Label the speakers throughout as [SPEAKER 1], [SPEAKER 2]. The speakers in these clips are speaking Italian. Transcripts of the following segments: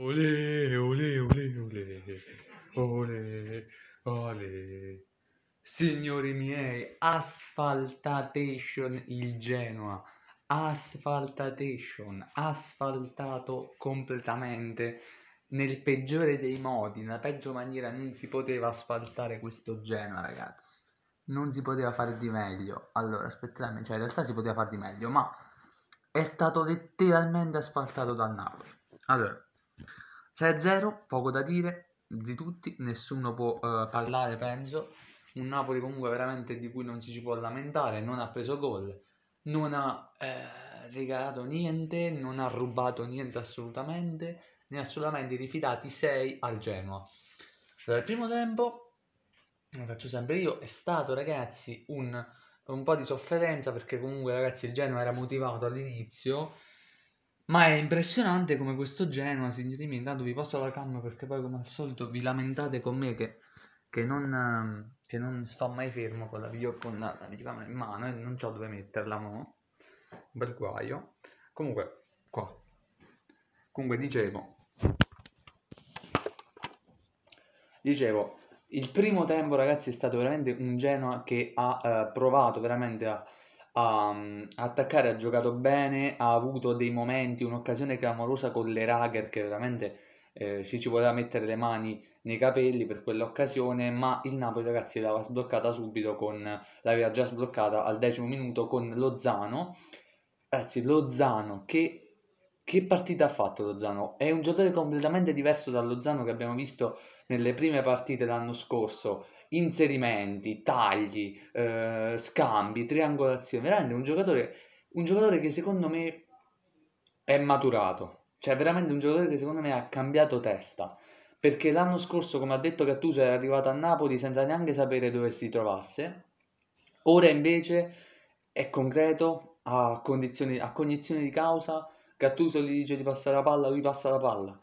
[SPEAKER 1] Olè, olè, olè, olè, olè, olè. Signori miei, asfaltation il Genoa. Asfaltation, asfaltato completamente nel peggiore dei modi, nella peggio maniera non si poteva asfaltare questo Genoa, ragazzi. Non si poteva fare di meglio. Allora, aspettatemi, cioè in realtà si poteva fare di meglio, ma è stato letteralmente asfaltato dal Napoli. Allora, 6-0, cioè, poco da dire, di tutti, nessuno può uh, parlare, penso. Un Napoli comunque veramente di cui non si può lamentare, non ha preso gol, non ha eh, regalato niente, non ha rubato niente assolutamente, ne ha solamente rifidati 6 al Genoa. Allora, il primo tempo, lo faccio sempre io, è stato ragazzi un, un po' di sofferenza perché comunque ragazzi il Genoa era motivato all'inizio, ma è impressionante come questo Genoa, signori miei, intanto vi passo la cam perché poi come al solito vi lamentate con me che, che, non, ehm, che non, sto mai fermo con la videocamera in mano e non so dove metterla, mo. Bel guaio. Comunque, qua. Comunque, dicevo... Dicevo, il primo tempo, ragazzi, è stato veramente un Genoa che ha eh, provato veramente a a, ehm, attaccare, ha giocato bene, ha avuto dei momenti, un'occasione clamorosa con le Rager che veramente eh, ci ci poteva mettere le mani nei capelli per quell'occasione, ma il Napoli ragazzi l'aveva sbloccata subito, con, l'aveva già sbloccata al decimo minuto con Lozano. Ragazzi, Lozano che che partita ha fatto Lozano? È un giocatore completamente diverso da Lozano che abbiamo visto nelle prime partite l'anno scorso, inserimenti, tagli, eh, scambi, triangolazione, veramente un giocatore, un giocatore che secondo me è maturato, cioè veramente un giocatore che secondo me ha cambiato testa, perché l'anno scorso, come ha detto Gattuso, era arrivato a Napoli senza neanche sapere dove si trovasse, ora invece è concreto, ha, a cognizione di causa, Gattuso gli dice di passare la palla, lui passa la palla,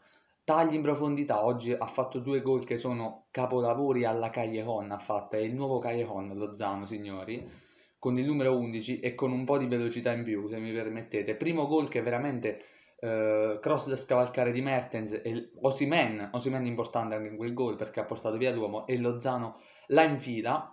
[SPEAKER 1] Tagli in profondità, oggi ha fatto due gol che sono capolavori alla Callejon, ha fatto, è il nuovo Callejon Zano, signori, con il numero 11 e con un po' di velocità in più, se mi permettete. Primo gol che veramente eh, cross da scavalcare di Mertens e Osimen, Osimen è importante anche in quel gol perché ha portato via l'uomo e lo Zano la infila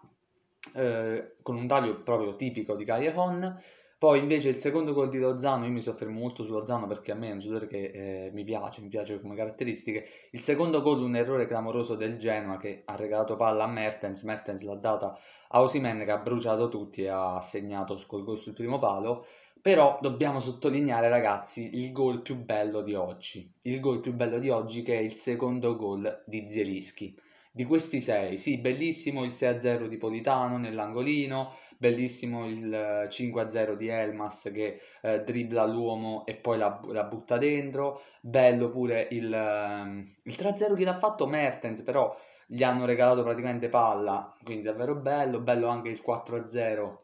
[SPEAKER 1] eh, con un taglio proprio tipico di Callejon. Poi invece il secondo gol di Lozano, io mi soffermo molto su Lozano perché a me è un giocatore che eh, mi piace, mi piace come caratteristiche. Il secondo gol un errore clamoroso del Genoa che ha regalato palla a Mertens, Mertens l'ha data a Osimen che ha bruciato tutti e ha segnato col gol sul primo palo. Però dobbiamo sottolineare ragazzi il gol più bello di oggi, il gol più bello di oggi che è il secondo gol di Zielischi. Di questi sei, sì bellissimo il 6-0 di Politano nell'angolino, bellissimo il 5-0 eh, di Elmas che eh, dribbla l'uomo e poi la, la, butta dentro, bello pure il, ehm, il 3-0 che l'ha fatto Mertens, però gli hanno regalato praticamente palla, quindi davvero bello, bello anche il 4-0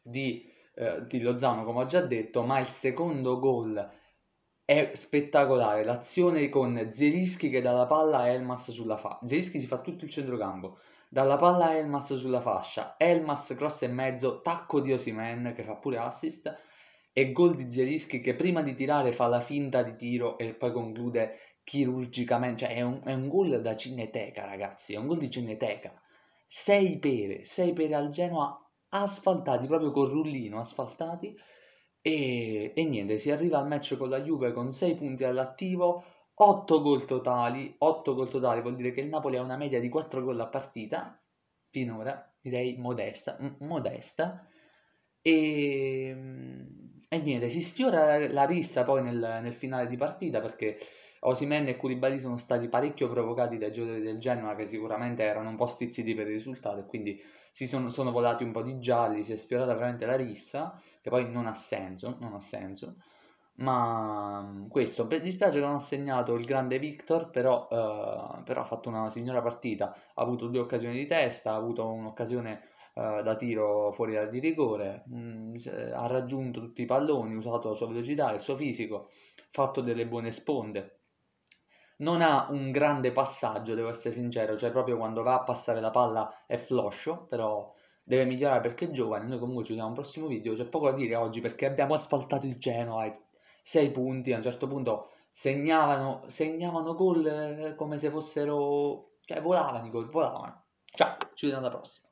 [SPEAKER 1] di, eh, di Lozano come ho già detto, ma il secondo gol è spettacolare, l'azione con Zelischi che dà la palla a Elmas sulla fa, Zelischi si fa tutto il centrocampo, dalla palla Elmas sulla fascia, Elmas cross e mezzo, tacco di Osimen che fa pure assist e gol di Zielinski che prima di tirare fa la finta di tiro e poi conclude chirurgicamente, cioè è un, è un gol da cineteca ragazzi, è un gol di cineteca. 6 pere, 6 pere al Genoa asfaltati, proprio con rullino asfaltati e, e niente, si arriva al match con la Juve con 6 punti all'attivo, 8 gol totali, 8 gol totali vuol dire che il Napoli ha una media di 4 gol a partita, finora direi modesta, m- modesta. E, ehm, e, niente, si sfiora la, la rissa poi nel, nel, finale di partita perché Osimen e Curibali sono stati parecchio provocati dai giocatori del Genoa che sicuramente erano un po' stizziti per il risultato e quindi si sono, sono volati un po' di gialli, si è sfiorata veramente la rissa che poi non ha senso, non ha senso. Ma mm, questo, mi dispiace che non ha segnato il grande Victor, però, eh, però, ha fatto una signora partita, ha avuto due occasioni di testa, ha avuto un'occasione eh, da tiro fuori dal di rigore, mh, mm, eh, ha raggiunto tutti i palloni, usato la sua velocità, il suo fisico, fatto delle buone sponde. Non ha un grande passaggio, devo essere sincero, cioè proprio quando va a passare la palla è floscio, però deve migliorare perché è giovane, noi comunque ci vediamo al prossimo video, c'è poco da dire oggi perché abbiamo asfaltato il Genoa 6 punti, a un certo punto segnavano, segnavano gol eh, come se fossero, cioè volavano i gol, volavano. Ciao, ci vediamo alla prossima.